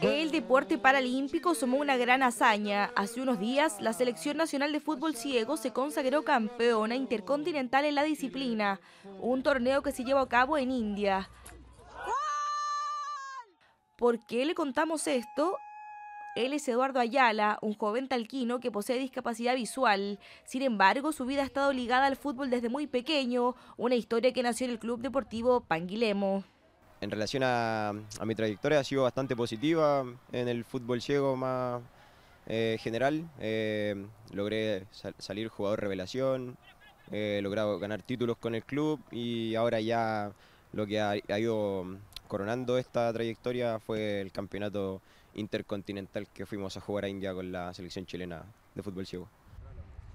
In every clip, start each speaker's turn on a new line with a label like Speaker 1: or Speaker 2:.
Speaker 1: El deporte paralímpico sumó una gran hazaña. Hace unos días, la Selección Nacional de Fútbol Ciego se consagró campeona intercontinental en la disciplina, un torneo que se llevó a cabo en India. ¿Por qué le contamos esto? Él es Eduardo Ayala, un joven talquino que posee discapacidad visual. Sin embargo, su vida ha estado ligada al fútbol desde muy pequeño, una historia que nació en el Club Deportivo Panguilemo.
Speaker 2: En relación a, mi trayectoria ha sido bastante positiva en el fútbol ciego más eh, general. Eh, logré salir jugador revelación, eh, he logrado ganar títulos con el club y ahora ya lo que ha, ha ido coronando esta trayectoria fue el campeonato intercontinental que fuimos a jugar a India con la selección chilena de fútbol ciego.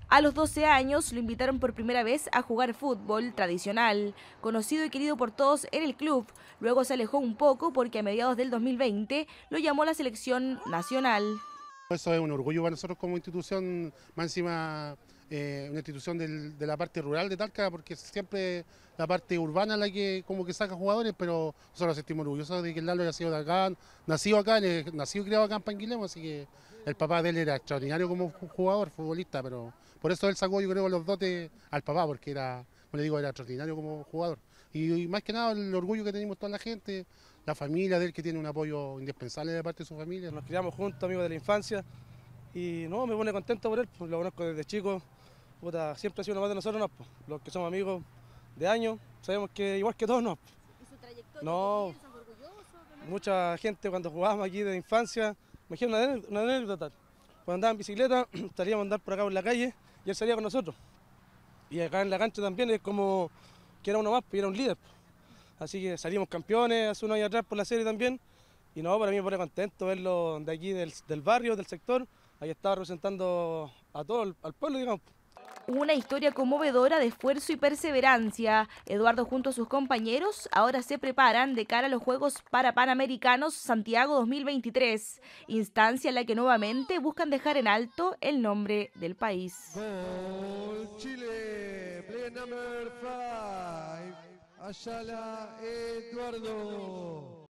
Speaker 1: A los 12 años lo invitaron por primera vez a jugar fútbol tradicional, conocido y querido por todos en el club. Luego se alejó un poco porque a mediados del 2020 lo llamó la selección nacional.
Speaker 3: Eso es un orgullo para nosotros como institución, máxima, encima eh, una institución de la parte rural de Talca, porque siempre la parte urbana es la que como que saca jugadores, pero nosotros nos sentimos orgullosos de que el Lalo haya sido acá, nacido acá, nacido y criado acá en Panguilemo, así que el papá de él era extraordinario como jugador, futbolista, pero por eso él sacó yo creo los dotes al papá, porque era, como le digo, era extraordinario como jugador. Y, más que nada el orgullo que tenemos toda la gente, la familia de él que tiene un apoyo indispensable de parte de su familia. Nos criamos juntos, amigos de la infancia, y no,
Speaker 4: me pone contento por él, pues, lo conozco desde chico, siempre ha sido uno más de nosotros, pues, los que somos amigos de años, sabemos que igual que todos No, pues. mucha gente cuando jugábamos aquí de infancia, me dijeron una anécdota, cuando andaba en bicicleta, salíamos a andar por acá por la calle y él salía con nosotros. Y acá en la cancha también es como que era uno más, pues, y era un líder. Así que salimos campeones hace unos años atrás por la serie también. Y no, para mí me pone contento verlo de aquí, del, barrio, del sector. Ahí estaba
Speaker 1: representando a todo, el pueblo, digamos. Una historia conmovedora de esfuerzo y perseverancia. Eduardo junto a sus compañeros ahora se preparan de cara a los Juegos para Panamericanos Santiago 2023, instancia en la que nuevamente buscan dejar en alto el nombre del país. Eduardo.